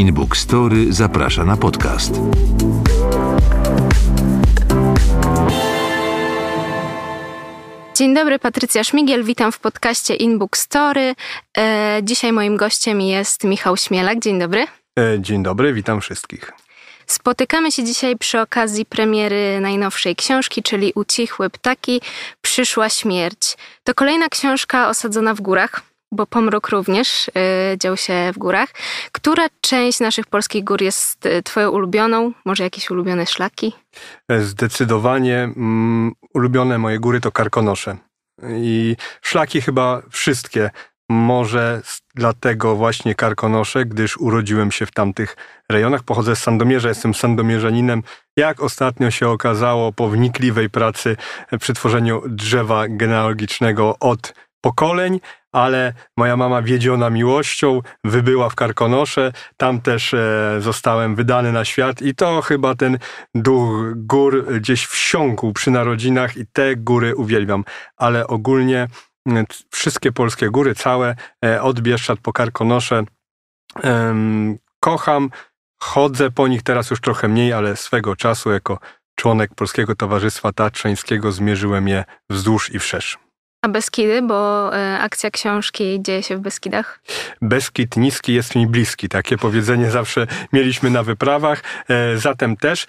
InBook Story zaprasza na podcast. Dzień dobry, Patrycja Szmigiel, witam w podcaście InBook Story. E, dzisiaj moim gościem jest Michał Śmielak. Dzień dobry. E, dzień dobry, witam wszystkich. Spotykamy się dzisiaj przy okazji premiery najnowszej książki, czyli Ucichły ptaki, przyszła śmierć. To kolejna książka osadzona w górach, bo pomrok również yy, dział się w górach. Która część naszych polskich gór jest y, Twoją ulubioną? Może jakieś ulubione szlaki? E, zdecydowanie mm, ulubione moje góry to karkonosze. I szlaki chyba wszystkie. Może dlatego właśnie karkonosze, gdyż urodziłem się w tamtych rejonach. Pochodzę z Sandomierza, jestem sandomierzaninem. Jak ostatnio się okazało po wnikliwej pracy e, przy tworzeniu drzewa genealogicznego od pokoleń, ale moja mama wiedziona miłością wybyła w Karkonosze, tam też e, zostałem wydany na świat i to chyba ten duch gór gdzieś wsiąkł przy narodzinach i te góry uwielbiam, ale ogólnie e, wszystkie polskie góry, całe, e, od Bieszczad po Karkonosze, e, kocham, chodzę po nich teraz już trochę mniej, ale swego czasu jako członek Polskiego Towarzystwa Tatrzeńskiego zmierzyłem je wzdłuż i wszerz. A Beskidy, bo e, akcja książki dzieje się w Beskidach? Beskid niski jest mi bliski. Takie powiedzenie zawsze mieliśmy na wyprawach. E, zatem też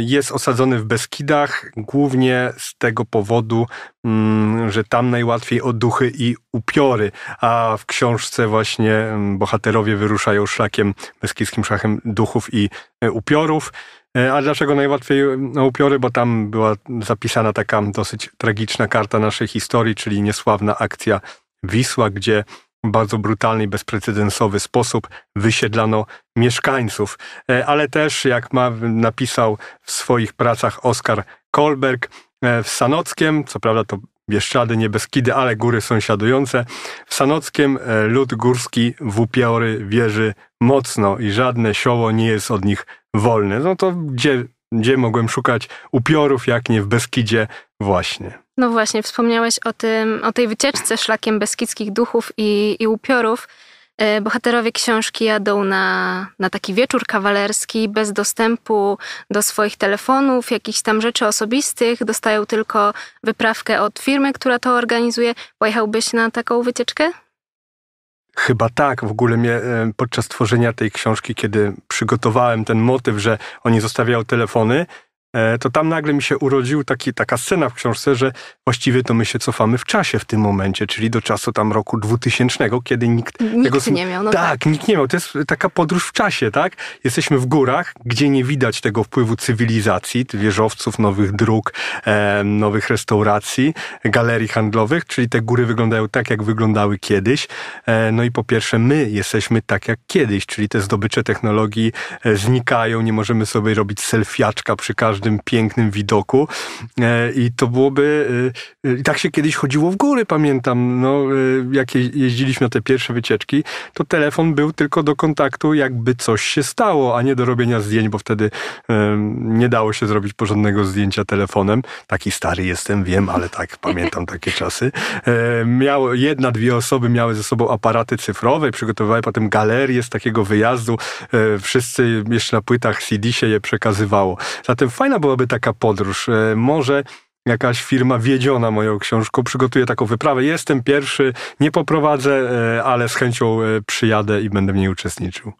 jest osadzony w Beskidach głównie z tego powodu, mm, że tam najłatwiej o duchy i upiory, a w książce właśnie bohaterowie wyruszają szlakiem beskidzkim, szlakiem duchów i e, upiorów. E, a dlaczego najłatwiej na upiory? Bo tam była zapisana taka dosyć tragiczna karta naszej historii, czyli niesławna akcja Wisła, gdzie w bardzo brutalny i bezprecedensowy sposób wysiedlano mieszkańców. E, ale też, jak ma, napisał w swoich pracach Oskar Kolberg, e, w Sanockiem, co prawda to Bieszczady, Niebeskidy, ale góry sąsiadujące. W Sanockiem e, lud górski w upiory wierzy mocno i żadne sioło nie jest od nich wolne. No to gdzie, gdzie mogłem szukać upiorów, jak nie w Beskidzie właśnie? No właśnie, wspomniałeś o, tym, o tej wycieczce szlakiem beskidzkich duchów i, i upiorów. E, bohaterowie książki jadą na, na taki wieczór kawalerski bez dostępu do swoich telefonów, jakichś tam rzeczy osobistych, dostają tylko wyprawkę od firmy, która to organizuje. Pojechałbyś na taką wycieczkę? Chyba tak. W ogóle mnie e, podczas tworzenia tej książki, kiedy przygotowałem ten motyw, że oni zostawiają telefony, E, to tam nagle mi się urodził taki, taka scena w książce, że właściwie to my się cofamy w czasie w tym momencie, czyli do czasu tam roku 2000, kiedy nikt... Nikt tego, nie miał. No tak, tak, nikt nie miał. To jest taka podróż w czasie, tak? Jesteśmy w górach, gdzie nie widać tego wpływu cywilizacji, wieżowców, nowych dróg, e, nowych restauracji, galerii handlowych, czyli te góry wyglądają tak, jak wyglądały kiedyś. E, no i po pierwsze my jesteśmy tak, jak kiedyś, czyli te zdobycze technologii e, znikają, nie możemy sobie robić selfiaczka przy każdym każdym pięknym widoku. E, I to byłoby. E, e, I tak się kiedyś chodziło w góry, pamiętam. No, jak jeździliśmy na te pierwsze wycieczki, to telefon był tylko do kontaktu, jakby coś się stało, a nie do robienia zdjęć, bo wtedy nie dało się zrobić porządnego zdjęcia telefonem. Taki stary jestem, wiem, ale tak, pamiętam takie czasy. Miało, jedna, dwie osoby miały ze sobą aparaty cyfrowe, przygotowywały potem galerię z takiego wyjazdu. Wszyscy jeszcze na płytach CD się je przekazywało. Zatem fajne fajna byłaby taka podróż. E, może jakaś firma wiedziona moją książką przygotuje taką wyprawę. Jestem pierwszy, nie poprowadzę, e, ale z chęcią e, przyjadę i będę w niej uczestniczył.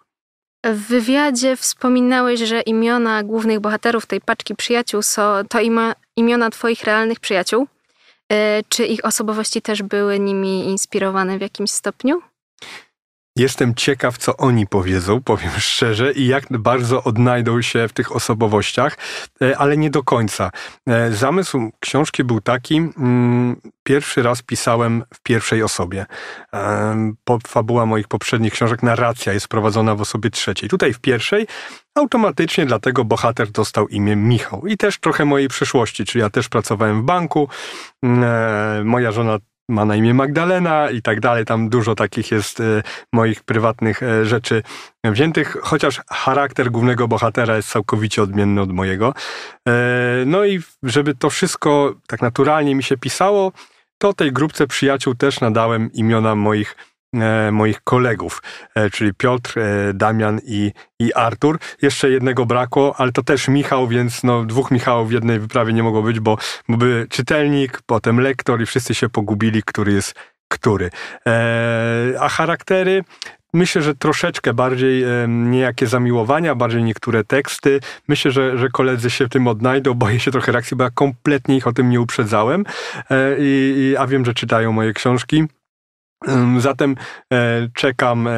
W wywiadzie wspominałeś, że imiona głównych bohaterów tej paczki przyjaciół są to imiona twoich realnych przyjaciół. Czy ich osobowości też były nimi inspirowane w jakimś stopniu? Jestem ciekaw, co oni powiedzą, powiem szczerze, i jak bardzo odnajdą się w tych osobowościach, e, ale nie do końca. E, zamysł książki był taki: mm, pierwszy raz pisałem w pierwszej osobie. Fabuła moich poprzednich książek, narracja jest prowadzona w osobie trzeciej. Tutaj w pierwszej, automatycznie dlatego bohater dostał imię Michał. I też trochę mojej przeszłości, czyli ja też pracowałem w banku, e, moja żona ma na imię Magdalena i tak dalej. Tam dużo takich jest y, moich prywatnych y, rzeczy wziętych, chociaż charakter głównego bohatera jest całkowicie odmienny od mojego. Y, no i żeby to wszystko tak naturalnie mi się pisało, to tej grupce przyjaciół też nadałem imiona moich E, moich kolegów, e, czyli Piotr, e, Damian i, i Artur. Jeszcze jednego brakło, ale to też Michał, więc no, dwóch Michałów w jednej wyprawie nie mogło być, bo, byłby czytelnik, potem lektor i wszyscy się pogubili, który jest który. a charaktery myślę, że troszeczkę bardziej e, niejakie zamiłowania, bardziej niektóre teksty. Myślę, że, że koledzy się w tym odnajdą. Boję się trochę reakcji, bo ja kompletnie ich o tym nie uprzedzałem, e, i, a wiem, że czytają moje książki. Zatem e, czekam, e,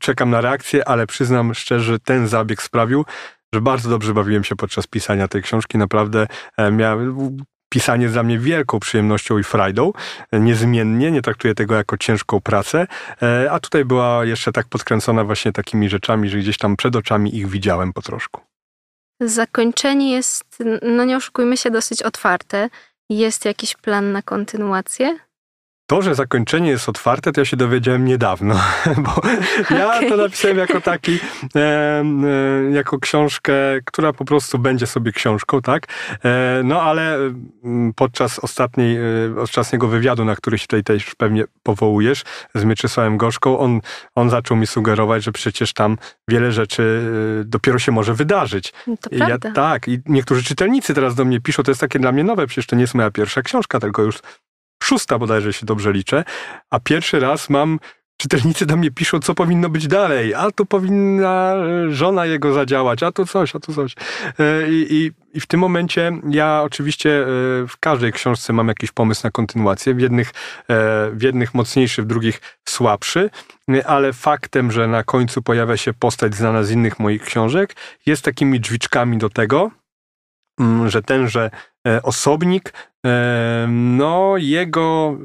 czekam na reakcję, ale przyznam szczerze, że ten zabieg sprawił, że bardzo dobrze bawiłem się podczas pisania tej książki. Naprawdę e, miałem, pisanie jest dla mnie wielką przyjemnością i frajdą. Niezmiennie, nie traktuję tego jako ciężką pracę, a tutaj była jeszcze tak podkręcona właśnie takimi rzeczami, że gdzieś tam przed oczami ich widziałem po troszku. Zakończenie jest, no nie oszukujmy się, dosyć otwarte. Jest jakiś plan na kontynuację? To, że zakończenie jest otwarte, to ja się dowiedziałem niedawno, bo ja okay. to napisałem jako taki, e, e, jako książkę, która po prostu będzie sobie książką, tak? E, no ale mm, podczas ostatniej, e, ostatniego wywiadu, na który się tutaj też pewnie powołujesz, z Mieczysławem Gorzką, on, on zaczął mi sugerować, że przecież tam wiele rzeczy e, dopiero się może wydarzyć. No to ja, prawda. tak, i niektórzy czytelnicy teraz do mnie piszą, to jest takie dla mnie nowe, przecież to nie jest moja pierwsza książka, tylko już szósta bodajże się dobrze liczę, a pierwszy raz mam czytelnicy do mnie piszą, co powinno być dalej, a tu powinna e, żona jego zadziałać, a tu coś, a tu coś. E, I, i, I, w tym momencie ja oczywiście e, w każdej książce mam jakiś pomysł na kontynuację, w jednych, w jednych mocniejszy, w drugich słabszy, ale faktem, że na końcu pojawia się postać znana z innych moich książek, jest takimi drzwiczkami do tego, mm, że tenże osobnik no jego,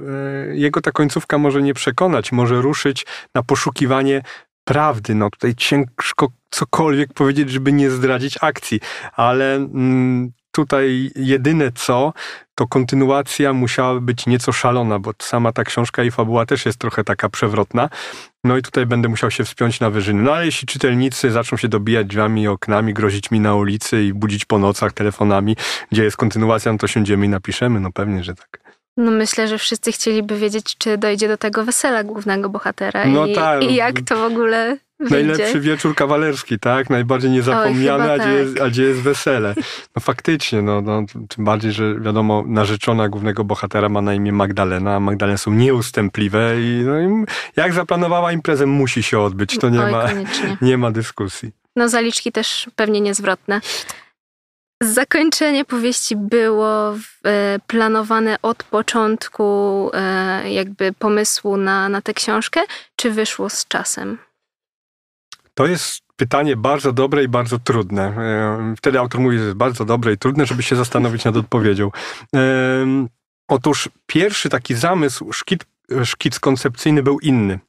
e, jego ta końcówka może nie przekonać, może ruszyć na poszukiwanie prawdy. No tutaj ciężko cokolwiek powiedzieć, żeby nie zdradzić akcji, ale mm, Tutaj jedyne co, to kontynuacja musiała być nieco szalona, bo sama ta książka i fabuła też jest trochę taka przewrotna. No i tutaj będę musiał się wspiąć na wyżyny. No ale jeśli czytelnicy zaczną się dobijać drzwiami i oknami, grozić mi na ulicy i budzić po nocach telefonami, gdzie jest kontynuacja, no to siądziemy i napiszemy. No pewnie, że tak. No myślę, że wszyscy chcieliby wiedzieć, czy dojdzie do tego wesela głównego bohatera no i, tak. i jak to w ogóle Najlepszy wieczór kawalerski, tak? Najbardziej niezapomniany, Oj, a, gdzie tak. jest, a gdzie jest wesele. No faktycznie, no, no, tym bardziej, że wiadomo, narzeczona głównego bohatera ma na imię Magdalena, a Magdaleny są nieustępliwe i, no, jak zaplanowała imprezę, musi się odbyć. To nie, Oj, ma, nie ma dyskusji. No zaliczki też pewnie niezwrotne. Zakończenie powieści było e, planowane od początku e, jakby pomysłu na, na tę książkę, czy wyszło z czasem? To jest pytanie bardzo dobre i bardzo trudne. E, wtedy autor mówi, że jest bardzo dobre i trudne, żeby się zastanowić nad odpowiedzią. E, otóż pierwszy taki zamysł, szkic, szkic koncepcyjny był inny.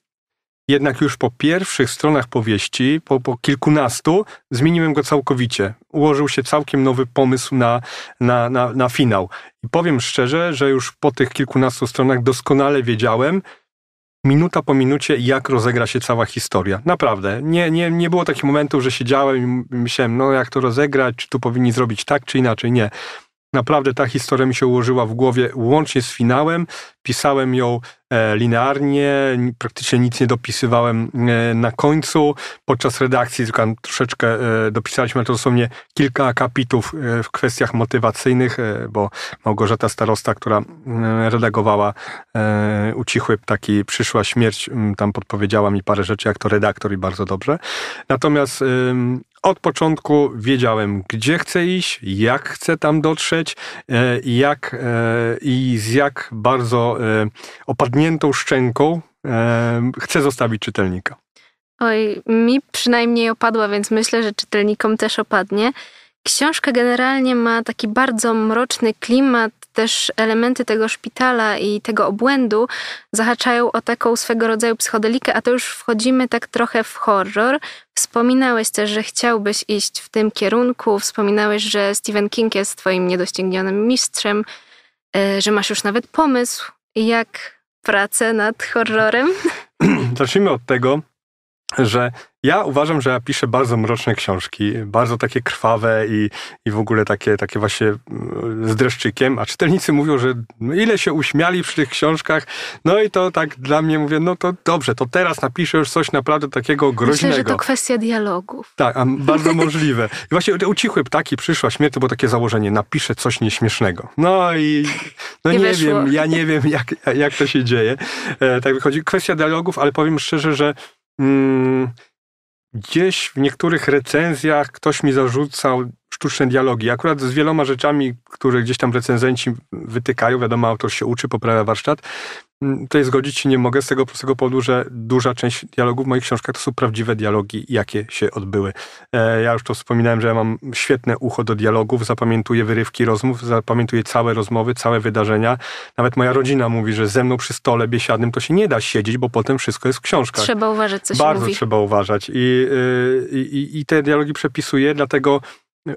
Jednak już po pierwszych stronach powieści, po, po, kilkunastu, zmieniłem go całkowicie. Ułożył się całkiem nowy pomysł na, na, na, na finał. I powiem szczerze, że już po tych kilkunastu stronach doskonale wiedziałem, minuta po minucie, jak rozegra się cała historia. Naprawdę. Nie, nie, nie było takich momentów, że siedziałem i myślałem, no jak to rozegrać, czy tu powinni zrobić tak, czy inaczej. Nie. Naprawdę ta historia mi się ułożyła w głowie łącznie z finałem pisałem ją e, linearnie, praktycznie nic nie dopisywałem e, na końcu. Podczas redakcji tylko troszeczkę e, dopisaliśmy, ale to dosłownie kilka akapitów w kwestiach motywacyjnych, bo Małgorzata Starosta, która redagowała Ucichły Ptaki, Przyszła Śmierć, tam podpowiedziała mi parę rzeczy jak to redaktor i bardzo dobrze. Natomiast od początku wiedziałem, gdzie chcę iść, jak chcę tam dotrzeć, jak i z jak bardzo Y, opadniętą szczęką y, chce zostawić czytelnika? Oj, mi przynajmniej opadła, więc myślę, że czytelnikom też opadnie. Książka generalnie ma taki bardzo mroczny klimat, też elementy tego szpitala i tego obłędu zahaczają o taką swego rodzaju psychodelikę, a to już wchodzimy tak trochę w horror. Wspominałeś też, że chciałbyś iść w tym kierunku, wspominałeś, że Stephen King jest twoim niedoścignionym mistrzem, y, że masz już nawet pomysł jak pracę nad horrorem? Zacznijmy od tego, że ja uważam, że ja piszę bardzo mroczne książki, bardzo takie krwawe i, i w ogóle takie, takie właśnie mm, z dreszczykiem, a czytelnicy mówią, że ile się uśmiali przy tych książkach, no i to tak dla mnie mówię, no to dobrze, to teraz napiszę już coś naprawdę takiego groźnego. Myślę, że to kwestia dialogów. Tak, a bardzo możliwe. I właśnie ucichły ptaki, przyszła śmierć, było takie założenie, napiszę coś nieśmiesznego. No i no nie, nie wiem, ja nie wiem, jak, jak to się dzieje. E, tak wychodzi. Kwestia dialogów, ale powiem szczerze, że Mm, gdzieś w niektórych recenzjach ktoś mi zarzucał sztuczne dialogi. Akurat z wieloma rzeczami, które gdzieś tam recenzenci wytykają, wiadomo, autor się uczy, poprawia warsztat. Mm, tutaj zgodzić się nie mogę z tego prostego powodu, że duża część dialogów w moich książkach to są prawdziwe dialogi, jakie się odbyły. E, ja już to wspominałem, że ja mam świetne ucho do dialogów, zapamiętuję wyrywki rozmów, zapamiętuję całe rozmowy, całe wydarzenia. Nawet moja rodzina mówi, że ze mną przy stole biesiadnym to się nie da siedzieć, bo potem wszystko jest w książkach. Trzeba uważać, co się Bardzo mówi. Bardzo trzeba uważać. I, y, i, I te dialogi przepisuję, dlatego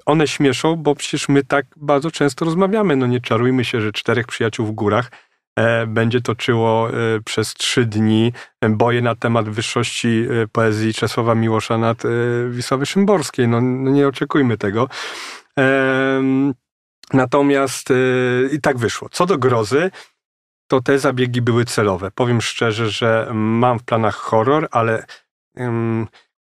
one śmieszą, bo przecież my tak bardzo często rozmawiamy. No nie czarujmy się, że czterech przyjaciół w górach e, będzie toczyło e, przez trzy dni e, boje na temat wyższości poezji Czesława Miłosza nad Wisławy Szymborskiej. No, no nie oczekujmy tego. Natomiast i tak wyszło. Co do grozy, to te zabiegi były celowe. Powiem szczerze, że mam w planach horror, ale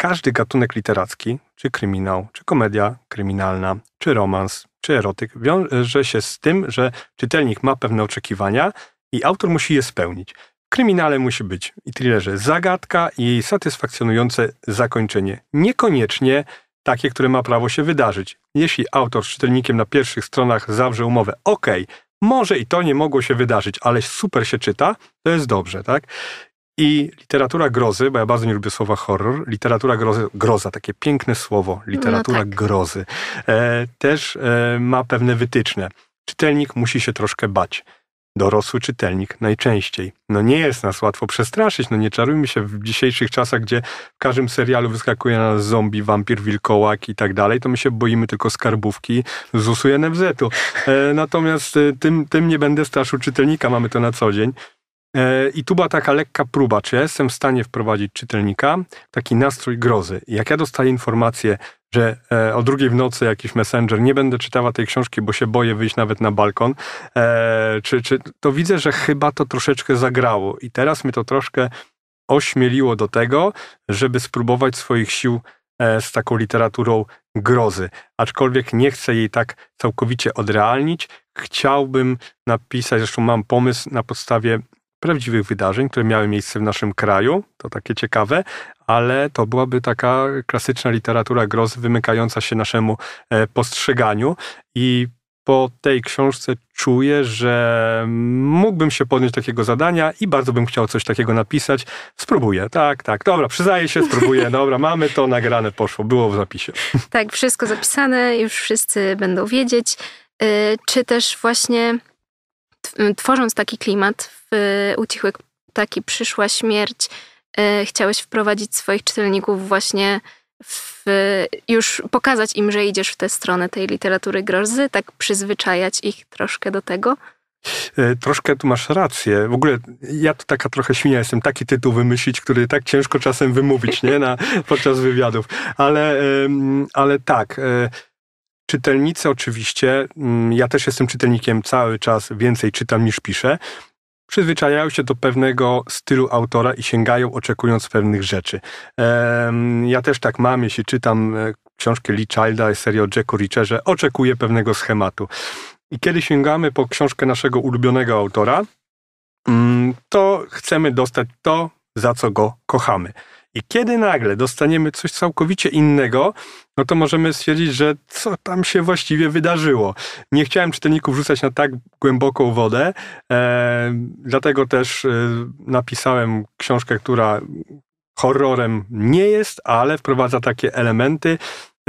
każdy gatunek literacki, czy kryminał, czy komedia kryminalna, czy romans, czy erotyk, wiąże się z tym, że czytelnik ma pewne oczekiwania i autor musi je spełnić. W kryminale musi być i thrillerze zagadka i jej satysfakcjonujące zakończenie. Niekoniecznie takie, które ma prawo się wydarzyć. Jeśli autor z czytelnikiem na pierwszych stronach zawrze umowę, ok, może i to nie mogło się wydarzyć, ale super się czyta, to jest dobrze, tak? I literatura grozy, bo ja bardzo nie lubię słowa horror, literatura grozy, groza, takie piękne słowo, literatura no tak. grozy, e, też e, ma pewne wytyczne. Czytelnik musi się troszkę bać. Dorosły czytelnik najczęściej. No nie jest nas łatwo przestraszyć, no nie czarujmy się w dzisiejszych czasach, gdzie w każdym serialu wyskakuje na nas zombie, wampir, wilkołak i tak dalej, to my się boimy tylko skarbówki z USU NFZ-u. E, natomiast e, tym, tym nie będę straszył czytelnika, mamy to na co dzień. E, I tu była taka lekka próba, czy ja jestem w stanie wprowadzić czytelnika taki nastrój grozy. Jak ja dostaję informację, że e, o drugiej w nocy jakiś messenger, nie będę czytała tej książki, bo się boję wyjść nawet na balkon, e, czy, czy to widzę, że chyba to troszeczkę zagrało i teraz mnie to troszkę ośmieliło do tego, żeby spróbować swoich sił z taką literaturą grozy. Aczkolwiek nie chcę jej tak całkowicie odrealnić. Chciałbym napisać, zresztą mam pomysł na podstawie prawdziwych wydarzeń, które miały miejsce w naszym kraju, to takie ciekawe, ale to byłaby taka klasyczna literatura groz wymykająca się naszemu e, postrzeganiu i po tej książce czuję, że mógłbym się podjąć takiego zadania i bardzo bym chciał coś takiego napisać. Spróbuję, tak, tak. Dobra, przyznaję się, spróbuję. Dobra, mamy to nagrane, poszło, było w zapisie. Tak, wszystko zapisane, już wszyscy będą wiedzieć. Y, czy też właśnie tworząc taki klimat w e, Ucichły Ptaki przyszła śmierć e, chciałeś wprowadzić swoich czytelników właśnie w, e, już pokazać im, że idziesz w tę stronę tej literatury grozy, tak przyzwyczajać ich troszkę do tego? Troszkę tu masz rację. W ogóle ja tu taka trochę świnia jestem, taki tytuł wymyślić, który tak ciężko czasem wymówić, nie? Na, podczas wywiadów. Ale, ale tak, czytelnicy oczywiście, mm, ja też jestem czytelnikiem cały czas, więcej czytam niż piszę, przyzwyczajają się do pewnego stylu autora i sięgają oczekując pewnych rzeczy. Ja też tak mam, jeśli czytam e, książkę Lee Childa i serię o Jacku Richerze, oczekuję pewnego schematu. I kiedy sięgamy po książkę naszego ulubionego autora, mm, to chcemy dostać to, za co go kochamy. I kiedy nagle dostaniemy coś całkowicie innego, no to możemy stwierdzić, że co tam się właściwie wydarzyło. Nie chciałem czytelników rzucać na tak głęboką wodę, e, dlatego też e, napisałem książkę, która horrorem nie jest, ale wprowadza takie elementy.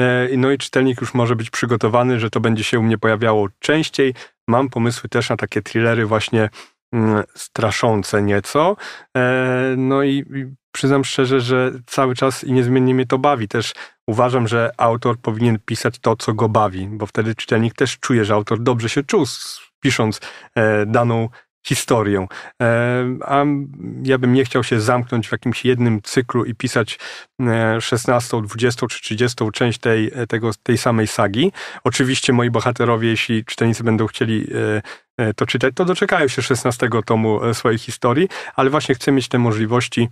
E, no i czytelnik już może być przygotowany, że to będzie się u mnie pojawiało częściej. Mam pomysły też na takie thrillery właśnie mm, straszące nieco. E, no i przyznam szczerze, że cały czas i niezmiennie mnie to bawi. Też uważam, że autor powinien pisać to, co go bawi, bo wtedy czytelnik też czuje, że autor dobrze się czuł, pisząc e, daną historię. E, a ja bym nie chciał się zamknąć w jakimś jednym cyklu i pisać 16, e, 20 czy 30 część tej, e, tego, tej samej sagi. Oczywiście moi bohaterowie, jeśli czytelnicy będą chcieli e, e to czytać, to doczekają się 16 tomu swojej historii, ale właśnie chcę mieć te możliwości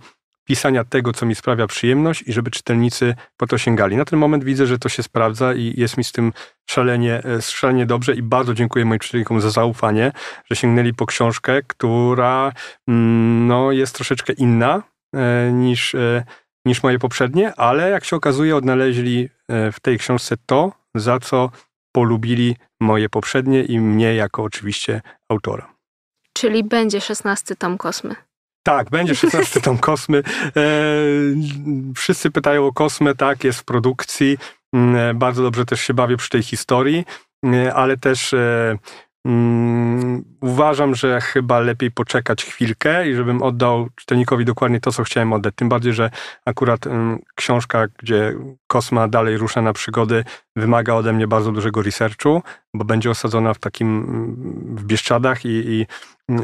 pisania tego, co mi sprawia przyjemność i żeby czytelnicy po to sięgali. Na ten moment widzę, że to się sprawdza i jest mi z tym szalenie, e, szalenie dobrze i bardzo dziękuję moim czytelnikom za zaufanie, że sięgnęli po książkę, która mm, no, jest troszeczkę inna e, niż, e, niż moje poprzednie, ale jak się okazuje odnaleźli w tej książce to, za co polubili moje poprzednie i mnie jako oczywiście autora. Czyli będzie szesnasty tom Kosmy. Tak, będzie 16 tom Kosmy. E, wszyscy pytają o Kosmę, tak, jest w produkcji. Mm, e, bardzo dobrze też się bawię przy tej historii, mm, e, ale też um, uważam, że chyba lepiej poczekać chwilkę i żebym oddał czytelnikowi dokładnie to, co chciałem oddać. Tym bardziej, że akurat um, książka, gdzie Kosma dalej rusza na przygody, wymaga ode mnie bardzo dużego researchu, bo będzie osadzona w takim, w Bieszczadach i, i,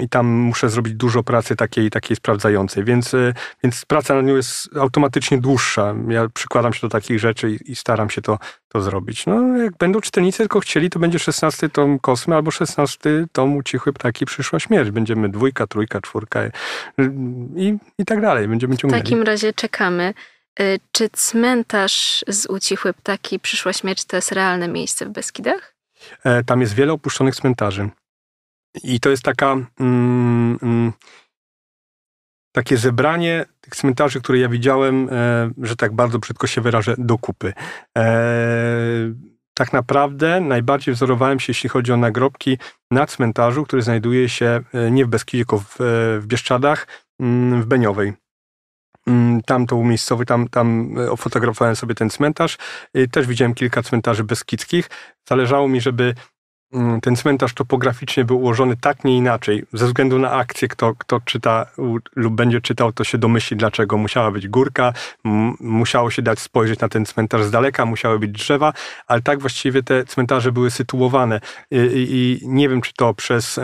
i tam muszę zrobić dużo pracy takiej, takiej sprawdzającej, więc, y, więc praca na nią jest automatycznie dłuższa. Ja przykładam się do takich rzeczy i, i staram się to, to zrobić. No, jak będą czytelnicy tylko chcieli, to będzie 16 tom Kosmy albo 16 tom Ucichły Ptaki Przyszła Śmierć. Będziemy dwójka, trójka, czwórka y, i, i tak dalej. Będziemy ciągnęli. W takim razie czekamy. Y, czy cmentarz z ucichłe ptaki Przyszła Śmierć to jest realne miejsce w Beskidach? E, tam jest wiele opuszczonych cmentarzy. I to jest taka... Mm, mm, takie zebranie tych cmentarzy, które ja widziałem, e, że tak bardzo brzydko się wyrażę, do kupy. E, tak naprawdę najbardziej wzorowałem się, jeśli chodzi o nagrobki, na cmentarzu, który znajduje się e, nie w Beskidzie, tylko w, e, w Bieszczadach, mm, w Beniowej. Mm, tam to umiejscowy, tam, tam e, fotografowałem sobie ten cmentarz. Też widziałem kilka cmentarzy beskidzkich. Zależało mi, żeby mm, ten cmentarz topograficznie był ułożony tak, nie inaczej. Ze względu na akcję, kto, kto czyta lub będzie czytał, to się domyśli, dlaczego musiała być górka, musiało się dać spojrzeć na ten cmentarz z daleka, musiały być drzewa, ale tak właściwie te cmentarze były sytuowane. I, i, i nie wiem, czy to przez, y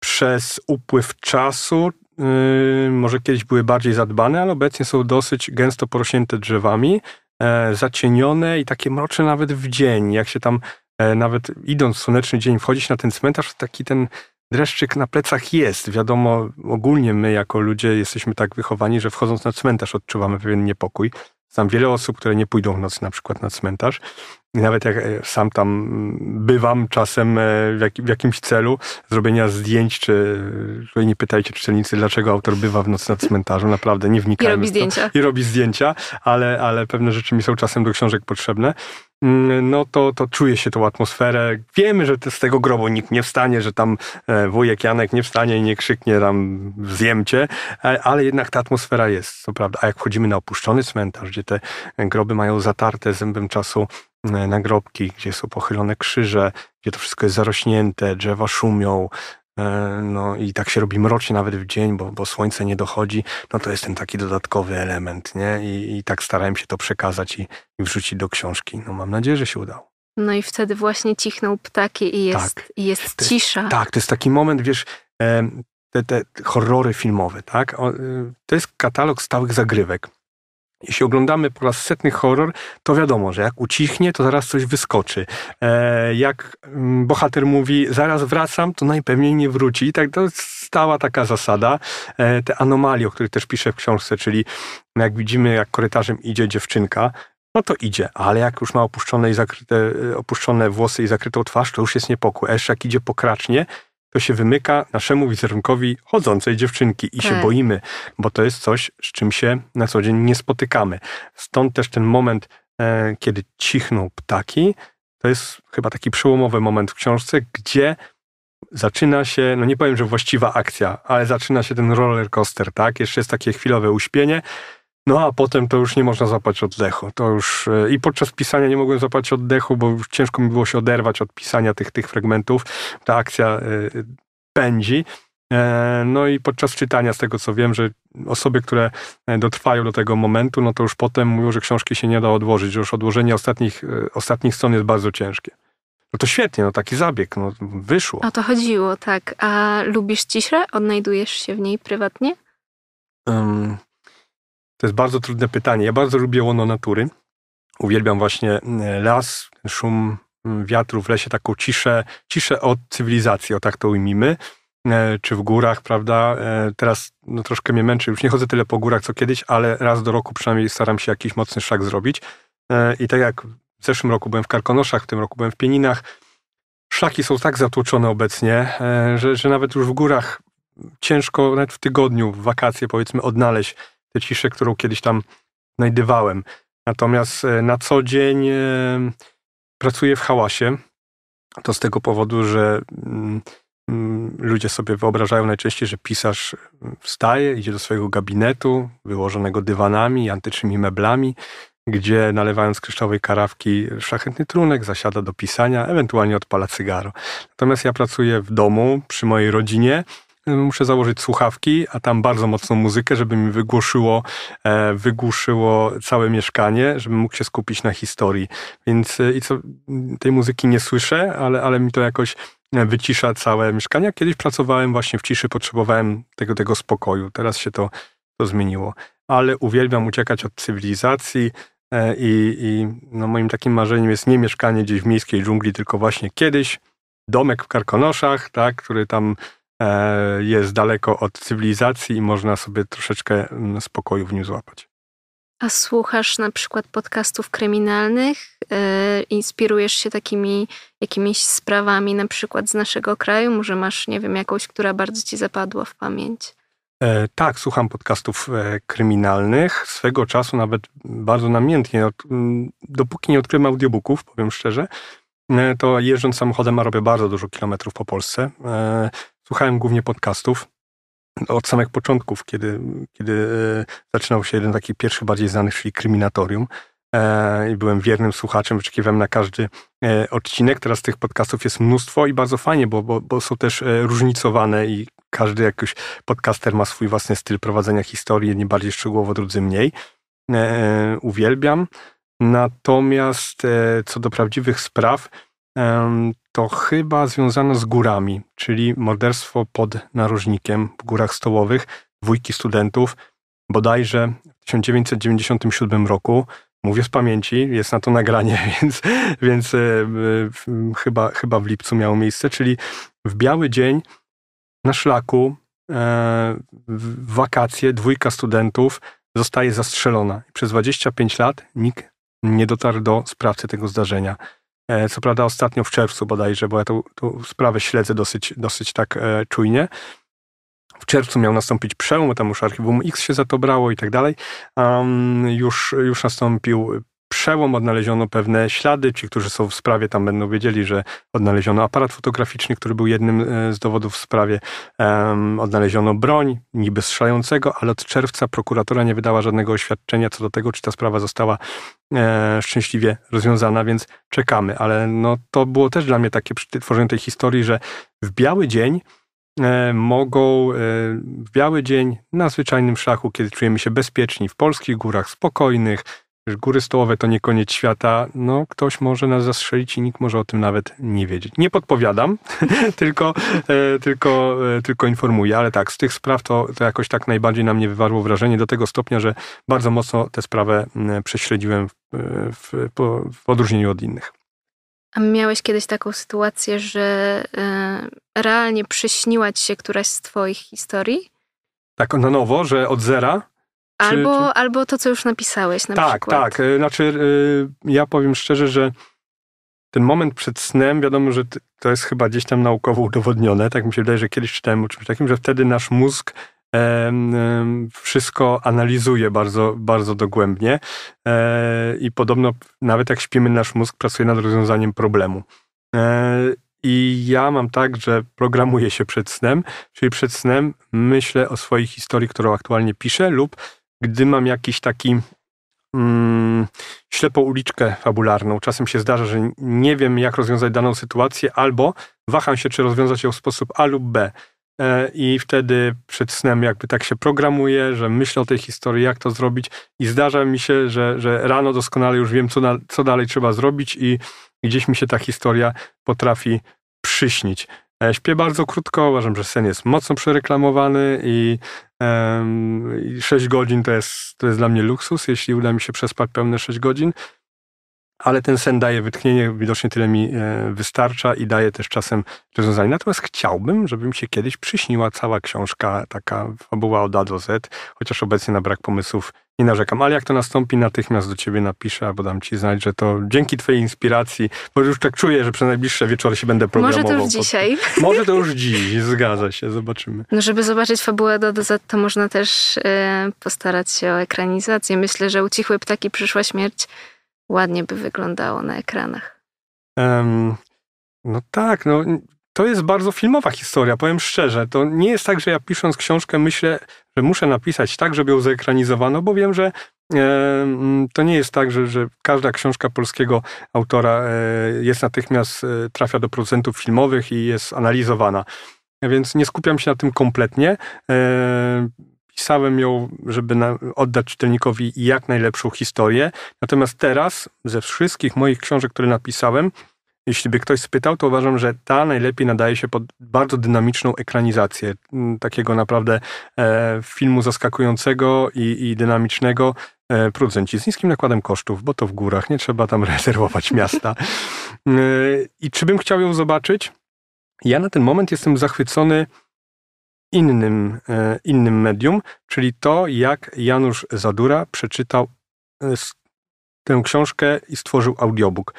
przez upływ czasu, Yy, może kiedyś były bardziej zadbane, ale obecnie są dosyć gęsto porośnięte drzewami, e, zacienione i takie mroczne nawet w dzień. Jak się tam e, nawet idąc w słoneczny dzień wchodzić na ten cmentarz, taki ten dreszczyk na plecach jest. Wiadomo, ogólnie my jako ludzie jesteśmy tak wychowani, że wchodząc na cmentarz odczuwamy pewien niepokój. Znam wiele osób, które nie pójdą w nocy na przykład na cmentarz. I nawet jak e, sam tam bywam czasem e, w, jakimś celu zrobienia zdjęć, czy nie pytajcie czytelnicy, dlaczego autor bywa w nocy na cmentarzu. Naprawdę, nie wnikajmy. I robi zdjęcia. I robi zdjęcia, ale, ale pewne rzeczy mi są czasem do książek potrzebne. Mm, no to, to czuje się tą atmosferę. Wiemy, że z tego grobu nikt nie wstanie, że tam e, wujek Janek nie wstanie i nie krzyknie tam zjemcie, ale jednak ta atmosfera jest, co prawda. A jak wchodzimy na opuszczony cmentarz, gdzie te e, groby mają zatarte zębem czasu e, nagrobki, gdzie są pochylone krzyże, gdzie to wszystko jest zarośnięte, drzewa szumią, E, no i tak się robi mrocznie nawet w dzień, bo, bo słońce nie dochodzi, no to jest ten taki dodatkowy element, nie? I, i tak starałem się to przekazać i, i wrzucić do książki. No mam nadzieję, że się udało. No i wtedy właśnie cichną ptaki i jest, tak. i jest to, cisza. Tak, to jest taki moment, wiesz, te, te horrory filmowe, tak? Y, to jest katalog stałych zagrywek. Jeśli oglądamy po raz setny horror, to wiadomo, że jak ucichnie, to zaraz coś wyskoczy. E, jak mm, bohater mówi, zaraz wracam, to najpewniej nie wróci. I tak to stała taka zasada. E, te anomalie, o których też piszę w książce, czyli jak widzimy, jak korytarzem idzie dziewczynka, no to idzie, ale jak już ma opuszczone, i zakryte, e, opuszczone włosy i zakrytą twarz, to już jest niepokój. A jeszcze jak idzie pokracznie, to się wymyka naszemu wizerunkowi chodzącej dziewczynki i tak. się boimy, bo to jest coś, z czym się na co dzień nie spotykamy. Stąd też ten moment, e, kiedy cichną ptaki, to jest chyba taki przełomowy moment w książce, gdzie zaczyna się, no nie powiem, że właściwa akcja, ale zaczyna się ten roller coaster, tak? Jeszcze jest takie chwilowe uśpienie, no a potem to już nie można zapać oddechu. To już e, i podczas pisania nie mogłem zapać oddechu, bo już ciężko mi było się oderwać od pisania tych, tych fragmentów. Ta akcja e, pędzi. E, no i podczas czytania, z tego co wiem, że osoby, które dotrwają do tego momentu, no to już potem mówią, że książki się nie da odłożyć, że już odłożenie ostatnich, ostatnich stron jest bardzo ciężkie. No to świetnie, no taki zabieg, no wyszło. O to chodziło, tak. A lubisz ciszę? Odnajdujesz się w niej prywatnie? Um, to jest bardzo trudne pytanie. Ja bardzo lubię łono natury. Uwielbiam właśnie mm, las, szum mm, wiatru w lesie, taką ciszę, ciszę od cywilizacji, o tak to ujmijmy e, czy w górach, prawda? E, teraz no, troszkę mnie męczy, już nie chodzę tyle po górach co kiedyś, ale raz do roku przynajmniej staram się jakiś mocny szlak zrobić. E, I tak jak w zeszłym roku byłem w Karkonoszach, w tym roku byłem w Pieninach, szlaki są tak zatłoczone obecnie, że, że nawet już w górach ciężko nawet w tygodniu, w wakacje powiedzmy, odnaleźć tę ciszę, którą kiedyś tam znajdywałem. Natomiast e, na co dzień e, pracuję w hałasie. To z tego powodu, że mm, mm, ludzie sobie wyobrażają najczęściej, że pisarz mm, wstaje, idzie do swojego gabinetu wyłożonego dywanami, antycznymi meblami, gdzie nalewając kryształowej karawki szlachetny trunek, zasiada do pisania, ewentualnie odpala cygaro. Natomiast ja pracuję w domu, przy mojej rodzinie E, muszę założyć słuchawki, a tam bardzo mocną muzykę, żeby mi wygłoszyło, e, wygłuszyło całe mieszkanie, żebym mógł się skupić na historii. Więc e, i co, tej muzyki nie słyszę, ale, ale mi to jakoś wycisza całe mieszkanie. Kiedyś pracowałem właśnie w ciszy, potrzebowałem tego, tego spokoju. Teraz się to, to zmieniło. Ale uwielbiam uciekać od cywilizacji, i, i no moim takim marzeniem jest nie mieszkanie gdzieś w miejskiej dżungli, tylko właśnie kiedyś domek w Karkonoszach, tak, który tam E, jest daleko od cywilizacji i można sobie troszeczkę mm, spokoju w nim złapać. A słuchasz na przykład podcastów kryminalnych? E, inspirujesz się takimi jakimiś sprawami na przykład z naszego kraju? Może masz, nie wiem, jakąś, która bardzo ci zapadła w pamięć? E, tak, słucham podcastów kryminalnych. Swego czasu nawet bardzo namiętnie. dopóki nie odkryłem audiobooków, powiem szczerze, to jeżdżąc samochodem, robię bardzo dużo kilometrów po Polsce, słuchałem głównie podcastów od samych początków, kiedy, kiedy e, zaczynał się jeden taki pierwszy, bardziej znany, czyli Kryminatorium. E, I byłem wiernym słuchaczem, wyczekiwałem na każdy e, odcinek. Teraz tych podcastów jest mnóstwo i bardzo fajnie, bo, bo, bo są też różnicowane i każdy jakiś podcaster ma swój własny styl prowadzenia historii, jedni bardziej szczegółowo, drudzy mniej. Uwielbiam. Natomiast co do prawdziwych spraw, to chyba związane z górami, czyli morderstwo pod narożnikiem w górach stołowych dwójki studentów, bodajże w 1997 roku. Mówię z pamięci, jest na to nagranie, więc, więc e, chyba, chyba w lipcu miało miejsce, czyli w biały dzień na szlaku e, w wakacje dwójka studentów zostaje zastrzelona. Przez 25 lat nikt nie dotarł do sprawcy tego zdarzenia. E, co prawda ostatnio w czerwcu bodajże, bo ja tę sprawę śledzę dosyć, dosyć tak e, czujnie. W czerwcu miał nastąpić przełom, tam już archiwum X się za to brało i tak dalej. Um, już, już nastąpił przełom, odnaleziono pewne ślady. Ci, którzy są w sprawie, tam będą wiedzieli, że odnaleziono aparat fotograficzny, który był jednym e, z dowodów w sprawie. Um, odnaleziono broń, niby strzelającego, ale od czerwca prokuratura nie wydała żadnego oświadczenia co do tego, czy ta sprawa została e, szczęśliwie rozwiązana, więc czekamy. Ale no, to było też dla mnie takie przy tworzeniu tej historii, że w biały dzień e, mogą e, w biały dzień na zwyczajnym szlaku, kiedy czujemy się bezpieczni w polskich górach, spokojnych, Wiesz, góry stołowe to nie koniec świata. No, ktoś może nas zastrzelić i nikt może o tym nawet nie wiedzieć. Nie podpowiadam, tylko, e, tylko, e, tylko informuję, ale tak, z tych spraw to, to jakoś tak najbardziej na mnie wywarło wrażenie do tego stopnia, że bardzo mocno tę sprawę prześledziłem w, e, w, po, w odróżnieniu od innych. A miałeś kiedyś taką sytuację, że y, realnie przyśniła ci się któraś z twoich historii? Tak, na nowo, że od zera? Albo, czy... albo to, co już napisałeś na tak, przykład. Tak, tak. Znaczy, y, ja powiem szczerze, że ten moment przed snem, wiadomo, że to jest chyba gdzieś tam naukowo udowodnione. Tak mi się wydaje, że kiedyś czytałem o czymś takim, że wtedy nasz mózg wszystko analizuje bardzo, bardzo dogłębnie e, i podobno nawet jak śpimy, nasz mózg pracuje nad rozwiązaniem problemu. E, I ja mam tak, że programuję się przed snem, czyli przed snem myślę o swojej historii, którą aktualnie piszę lub gdy mam jakiś taki mm, ślepą uliczkę fabularną. Czasem się zdarza, że nie wiem, jak rozwiązać daną sytuację, albo waham się, czy rozwiązać ją w sposób A lub B. E, I wtedy przed snem jakby tak się programuję, że myślę o tej historii, jak to zrobić. I zdarza mi się, że, że rano doskonale już wiem, co, na, co dalej trzeba zrobić, i gdzieś mi się ta historia potrafi przyśnić. E, śpię bardzo krótko, uważam, że sen jest mocno przereklamowany i 6 godzin to jest, to jest dla mnie luksus, jeśli uda mi się przespać pełne 6 godzin ale ten sen daje wytchnienie, widocznie tyle mi e, wystarcza i daje też czasem rozwiązanie. Natomiast chciałbym, żeby mi się kiedyś przyśniła cała książka, taka fabuła od A do Z, chociaż obecnie na brak pomysłów nie narzekam, ale jak to nastąpi, natychmiast do ciebie napiszę, bo dam ci znać, że to dzięki twojej inspiracji, bo już tak czuję, że przez najbliższe wieczory się będę programował. Może to już dzisiaj. Może to już dziś, zgadza się, zobaczymy. No żeby zobaczyć fabułę do DZ, to można też e, postarać się o ekranizację. Myślę, że Ucichły Ptaki, Przyszła Śmierć ładnie by wyglądało na ekranach. Um, no tak, no to jest bardzo filmowa historia, powiem szczerze. To nie jest tak, że ja pisząc książkę myślę, że muszę napisać tak, żeby ją zekranizowano, bo wiem, że to nie jest tak, że, że, każda książka polskiego autora e, jest natychmiast, e, trafia do producentów filmowych i jest analizowana. Więc nie skupiam się na tym kompletnie. E, pisałem ją, żeby na, oddać czytelnikowi jak najlepszą historię. Natomiast teraz, ze wszystkich moich książek, które napisałem, jeśli by ktoś spytał, to uważam, że ta najlepiej nadaje się pod bardzo dynamiczną ekranizację mm, takiego naprawdę e, filmu zaskakującego i, i dynamicznego. E, producenci z niskim nakładem kosztów, bo to w górach, nie trzeba tam rezerwować miasta. E, I czy bym chciał ją zobaczyć? Ja na ten moment jestem zachwycony innym, e, innym medium, czyli to, jak Janusz Zadura przeczytał e, tę książkę i stworzył audiobook.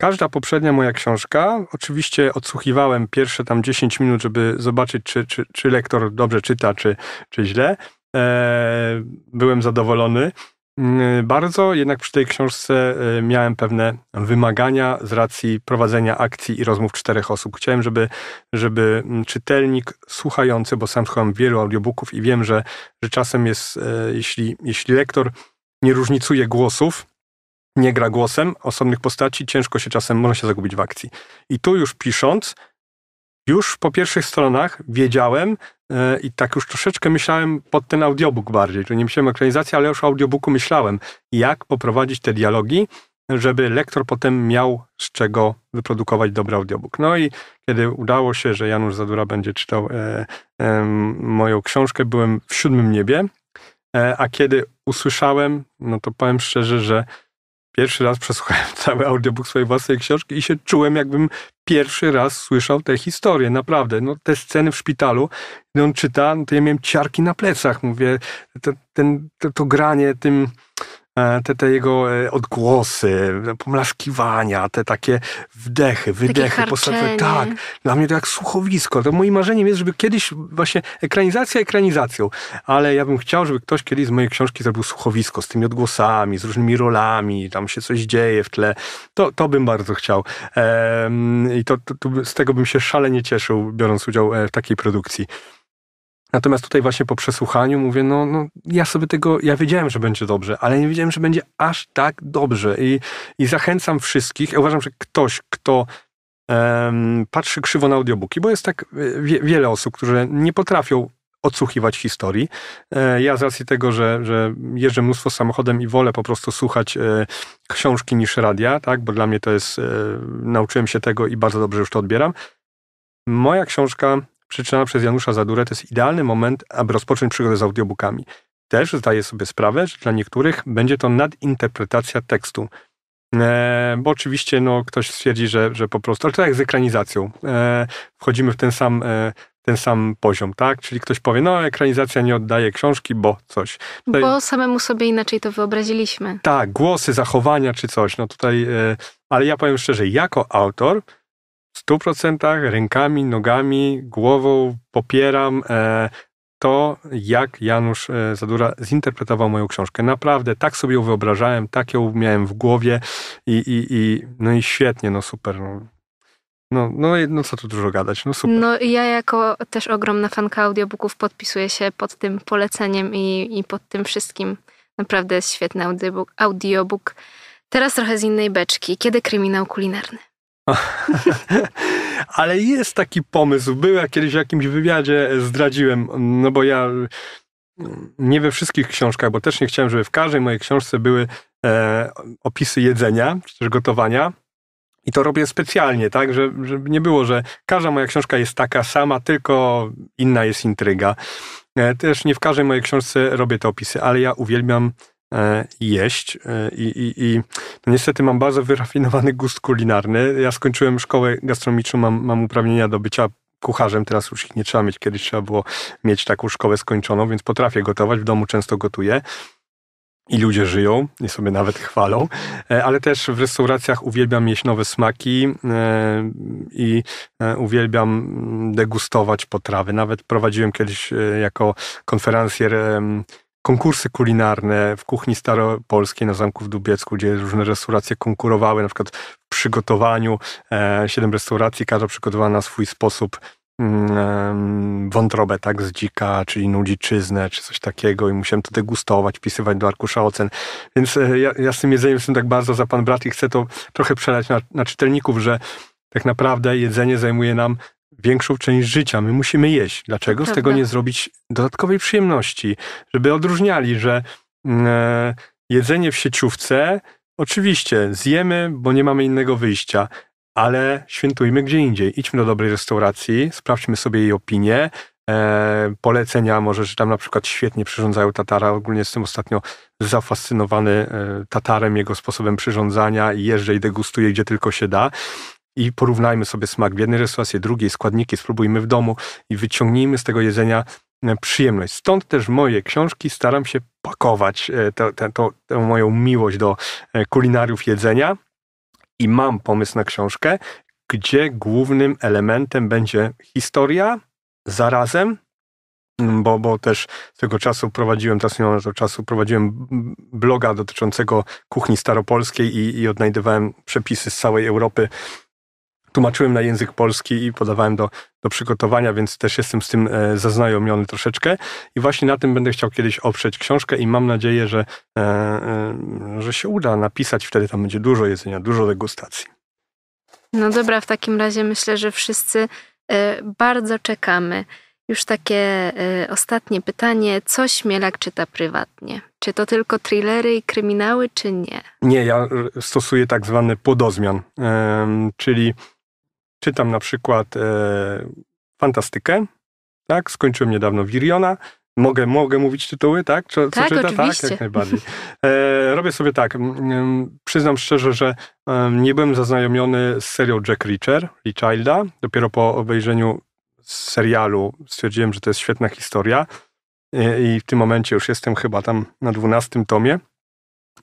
Każda poprzednia moja książka, oczywiście odsłuchiwałem pierwsze tam 10 minut, żeby zobaczyć, czy, czy, czy lektor dobrze czyta, czy, czy źle. Eee, byłem zadowolony. Mm, y, bardzo, jednak przy tej książce y, miałem pewne wymagania z racji prowadzenia akcji i rozmów czterech osób. Chciałem, żeby, żeby mm, czytelnik słuchający, bo sam słucham wielu audiobooków i wiem, że, że czasem jest, y, jeśli, jeśli lektor nie różnicuje głosów, nie gra głosem osobnych postaci, ciężko się czasem można się zagubić w akcji. I tu już pisząc, już po pierwszych stronach wiedziałem, E, i tak już troszeczkę myślałem pod ten audiobook bardziej, czyli nie myślałem o ekranizacji, ale już o audiobooku myślałem, jak poprowadzić te dialogi, żeby lektor potem miał z czego wyprodukować dobry audiobook. No i kiedy udało się, że Janusz Zadura będzie czytał e, e, moją książkę, byłem w siódmym niebie, e, a kiedy usłyszałem, no to powiem szczerze, że pierwszy raz przesłuchałem cały audiobook swojej własnej książki i się czułem, jakbym pierwszy raz słyszał tę historię, naprawdę. No, te sceny w szpitalu, gdy on czyta, no, to ja miałem ciarki na plecach, mówię, to, ten, to, to granie tym E, te, te jego e, odgłosy, pomlaskiwania, te takie wdechy, wydechy. Takie tak, dla mnie to jak słuchowisko. To moim marzeniem jest, żeby kiedyś właśnie ekranizacja ekranizacją, ale ja bym chciał, żeby ktoś kiedyś z mojej książki zrobił słuchowisko z tymi odgłosami, z różnymi rolami, tam się coś dzieje w tle. To, to bym bardzo chciał. Ehm, I to, to, to, z tego bym się szalenie cieszył, biorąc udział e, w takiej produkcji. Natomiast tutaj właśnie po przesłuchaniu mówię, no, no ja sobie tego, ja wiedziałem, że będzie dobrze, ale nie wiedziałem, że będzie aż tak dobrze. I, i zachęcam wszystkich. Ja uważam, że ktoś, kto um, patrzy krzywo na audiobooki, bo jest tak wie, wiele osób, które nie potrafią odsłuchiwać historii. E, ja z racji tego, że, że jeżdżę mnóstwo samochodem i wolę po prostu słuchać e, książki niż radia, tak? bo dla mnie to jest, e, nauczyłem się tego i bardzo dobrze już to odbieram. Moja książka przeczytana przez Janusza Zadurę, to jest idealny moment, aby rozpocząć przygodę z audiobookami. Też zdaję sobie sprawę, że dla niektórych będzie to nadinterpretacja tekstu. E, bo oczywiście no, ktoś stwierdzi, że, że po prostu, ale to jak z ekranizacją, e, wchodzimy w ten sam, e, ten sam poziom, tak? Czyli ktoś powie, no ekranizacja nie oddaje książki, bo coś. Tutaj, bo samemu sobie inaczej to wyobraziliśmy. Tak, głosy, zachowania czy coś, no tutaj, e, ale ja powiem szczerze, jako autor, 100% rękami, nogami, głową popieram e, to, jak Janusz e, Zadura zinterpretował moją książkę. Naprawdę tak sobie ją wyobrażałem, tak ją miałem w głowie i, i, i no i świetnie, no super. No. No, no, no co tu dużo gadać, no super. No ja jako też ogromna fanka audiobooków podpisuję się pod tym poleceniem i, i pod tym wszystkim. Naprawdę jest świetny audiobook, audiobook. Teraz trochę z innej beczki. Kiedy kryminał kulinarny? Ale jest taki pomysł. Był ja kiedyś w jakimś wywiadzie, e, zdradziłem, no bo ja mm, nie we wszystkich książkach, bo też nie chciałem, żeby w każdej mojej książce były e, opisy jedzenia, czy też gotowania. I to robię specjalnie, tak, że, żeby nie było, że każda moja książka jest taka sama, tylko inna jest intryga. E, też nie w każdej mojej książce robię te opisy, ale ja uwielbiam E, jeść e, i, i, i no niestety mam bardzo wyrafinowany gust kulinarny. Ja skończyłem szkołę gastronomiczną, mam, mam uprawnienia do bycia kucharzem, teraz już ich nie trzeba mieć, kiedyś trzeba było mieć taką szkołę skończoną, więc potrafię gotować, w domu często gotuję. I ludzie żyją, i sobie nawet chwalą, e, ale też w restauracjach uwielbiam jeść nowe smaki i uwielbiam degustować potrawy. Nawet prowadziłem kiedyś jako konferencjer konkursy kulinarne w kuchni staropolskiej na Zamku w Dubiecku, gdzie różne restauracje konkurowały, na przykład w przygotowaniu. E, siedem restauracji, każda przygotowała na swój sposób mm, wątrobę tak z dzika, czyli nudziczyznę, czy coś takiego i musiałem to degustować, pisywać do arkusza ocen. Więc e, ja, ja z tym jedzeniem jestem tak bardzo za pan brat i chcę to trochę przelać na, na czytelników, że tak naprawdę jedzenie zajmuje nam większą część życia. My musimy jeść. Dlaczego z tego nie zrobić dodatkowej przyjemności? Żeby odróżniali, że mm, e, jedzenie w sieciówce oczywiście zjemy, bo nie mamy innego wyjścia, ale świętujmy gdzie indziej. Idźmy do dobrej restauracji, sprawdźmy sobie jej opinię, e, polecenia, może, że tam na przykład świetnie przyrządzają tatara. Ogólnie jestem ostatnio zafascynowany e, tatarem, jego sposobem przyrządzania i jeżdżę i degustuję gdzie tylko się da i porównajmy sobie smak w jednej restauracji, drugiej, składniki, spróbujmy w domu i wyciągnijmy z tego jedzenia e, przyjemność. Stąd też moje książki staram się pakować e, tę moją miłość do e, kulinariów jedzenia. I mam pomysł na książkę, gdzie głównym elementem będzie historia, zarazem mm, bo, bo też tego czasu prowadziłem, teraz nie mam tego czasu, prowadziłem bloga dotyczącego kuchni staropolskiej i, i odnajdywałem przepisy z całej Europy tłumaczyłem na język polski i podawałem do, do przygotowania, więc też jestem z tym e, zaznajomiony troszeczkę. I właśnie na tym będę chciał kiedyś oprzeć książkę i mam nadzieję, że, e, e, że się uda napisać. Wtedy tam będzie dużo jedzenia, dużo degustacji. No dobra, w takim razie myślę, że wszyscy bardzo czekamy. Już takie ostatnie pytanie. Co Śmielak czyta prywatnie? Czy to tylko thrillery i kryminały, czy nie? Nie, ja stosuję tak zwany podozmian, czyli Czytam na przykład e, fantastykę, tak? Skończyłem niedawno Wiriona. Mogę, mogę mówić tytuły, tak? Co, tak, co czyta? Tak, oczywiście. Tak, jak najbardziej. E, robię sobie tak. Przyznam szczerze, że nie byłem zaznajomiony z serią Jack Reacher, Childa. Dopiero po obejrzeniu serialu stwierdziłem, że to jest świetna historia. E, I w tym momencie już jestem chyba tam na dwunastym tomie.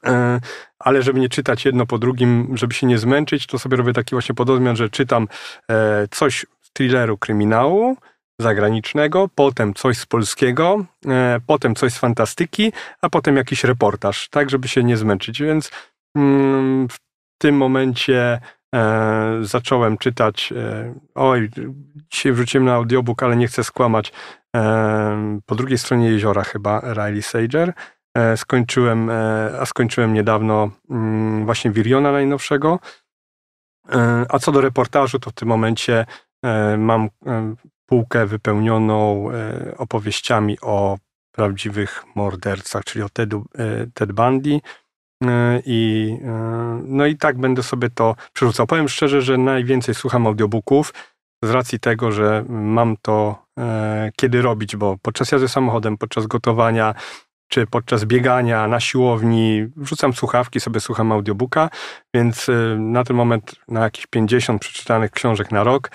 E, ale żeby nie czytać jedno po drugim, żeby się nie zmęczyć, to sobie robię taki właśnie pododmian, że czytam e, coś z thrilleru kryminału, zagranicznego, potem coś z polskiego, e, potem coś z fantastyki, a potem jakiś reportaż, tak, żeby się nie zmęczyć. Więc mm, w tym momencie zacząłem czytać. oj, dzisiaj wrzuciłem na audiobook, ale nie chcę skłamać. po drugiej stronie jeziora chyba Riley Sager. E, skończyłem, e, a skończyłem niedawno mm, właśnie Viriona najnowszego. E, a co do reportażu, to w tym momencie mam półkę wypełnioną opowieściami o prawdziwych mordercach, czyli o Ted, Ted Bundy. I, no i tak będę sobie to przerzucał. Powiem szczerze, że najwięcej słucham audiobooków z racji tego, że mam to kiedy robić, bo podczas jazdy samochodem, podczas gotowania, czy podczas biegania na siłowni wrzucam słuchawki, sobie słucham audiobooka, więc y, na ten moment na jakieś 50 przeczytanych książek na rok,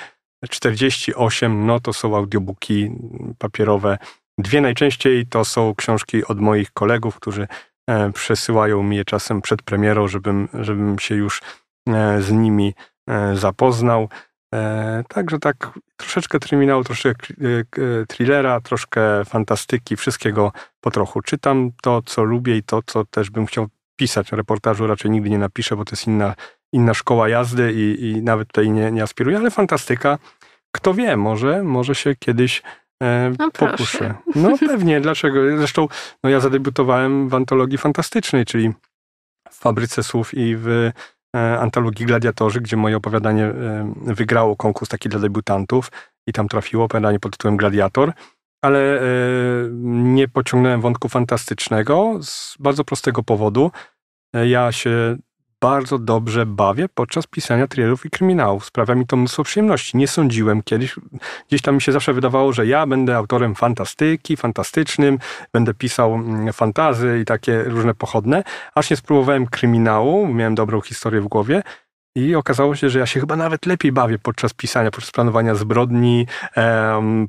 48 no to są audiobooki papierowe. Dwie najczęściej to są książki od moich kolegów, którzy e, przesyłają mi je czasem przed premierą, żebym, żebym się już e, z nimi e, zapoznał. E, także tak troszeczkę terminalu troszeczkę e, e, thrillera, troszkę fantastyki, wszystkiego po trochu. Czytam to, co lubię i to, co też bym chciał pisać. Reportażu raczej nigdy nie napiszę, bo to jest inna, inna szkoła jazdy i, i nawet tutaj nie, nie aspiruję, ale fantastyka, kto wie, może, może się kiedyś e, no pokuszę. No pewnie, dlaczego? Zresztą no, ja zadebiutowałem w antologii fantastycznej, czyli w Fabryce Słów i w E, antologii Gladiatorzy, gdzie moje opowiadanie e, wygrało konkurs taki dla debiutantów i tam trafiło opowiadanie pod tytułem Gladiator, ale e, nie pociągnąłem wątku fantastycznego z bardzo prostego powodu. Ja się bardzo dobrze bawię podczas pisania thrillerów i kryminałów. Sprawia mi to mnóstwo przyjemności. Nie sądziłem kiedyś, gdzieś tam mi się zawsze wydawało, że ja będę autorem fantastyki, fantastycznym, będę pisał mm, fantazy i takie różne pochodne, aż nie spróbowałem kryminału, miałem dobrą historię w głowie. I okazało się, że ja się chyba nawet lepiej bawię podczas pisania, podczas planowania zbrodni,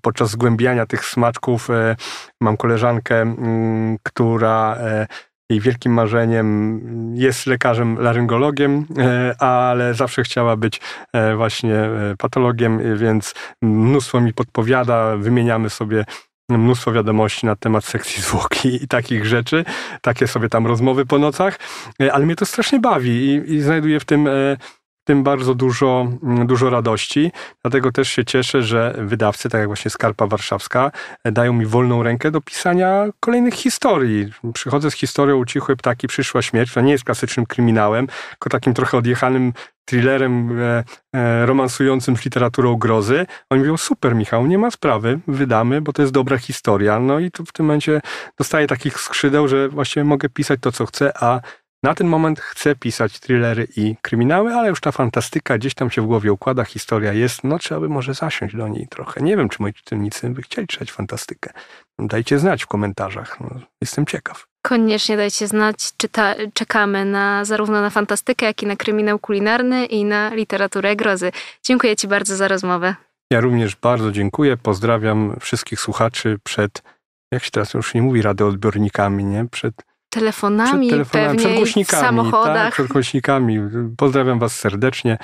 podczas zgłębiania tych smaczków. E, mam koleżankę, mm, która e, jej wielkim marzeniem mm, jest lekarzem laryngologiem, e, ale zawsze chciała być e, właśnie e, patologiem, więc mnóstwo mi podpowiada, wymieniamy sobie mnóstwo wiadomości na temat sekcji zwłoki i takich rzeczy. Takie sobie tam rozmowy po nocach, ale mnie to strasznie bawi i, i znajduję w tym tym bardzo dużo, mm, dużo radości. Dlatego też się cieszę, że wydawcy, tak jak właśnie Skarpa Warszawska, e, dają mi wolną rękę do pisania kolejnych historii. Przychodzę z historią Ucichłe ptaki, przyszła śmierć, która nie jest klasycznym kryminałem, tylko takim trochę odjechanym thrillerem e, e, romansującym z literaturą grozy. Oni mówią, super Michał, nie ma sprawy, wydamy, bo to jest dobra historia. No i tu w tym momencie dostaję takich skrzydeł, że właściwie mogę pisać to, co chcę, a na ten moment chcę pisać thrillery i kryminały, ale już ta fantastyka gdzieś tam się w głowie układa, historia jest, no trzeba by może zasiąść do niej trochę. Nie wiem, czy moi czytelnicy by chcieli czytać fantastykę. Dajcie znać w komentarzach, no, jestem ciekaw. Koniecznie dajcie znać, czekamy na zarówno na fantastykę, jak i na kryminał kulinarny i na literaturę grozy. Dziękuję Ci bardzo za rozmowę. Ja również bardzo dziękuję, pozdrawiam wszystkich słuchaczy przed, jak się teraz już nie mówi, odbiornikami, nie? Przed telefonami, przed telefonami, pewnie, przed głośnikami, w tak, samochodach. Tak, przed głośnikami. Pozdrawiam Was serdecznie.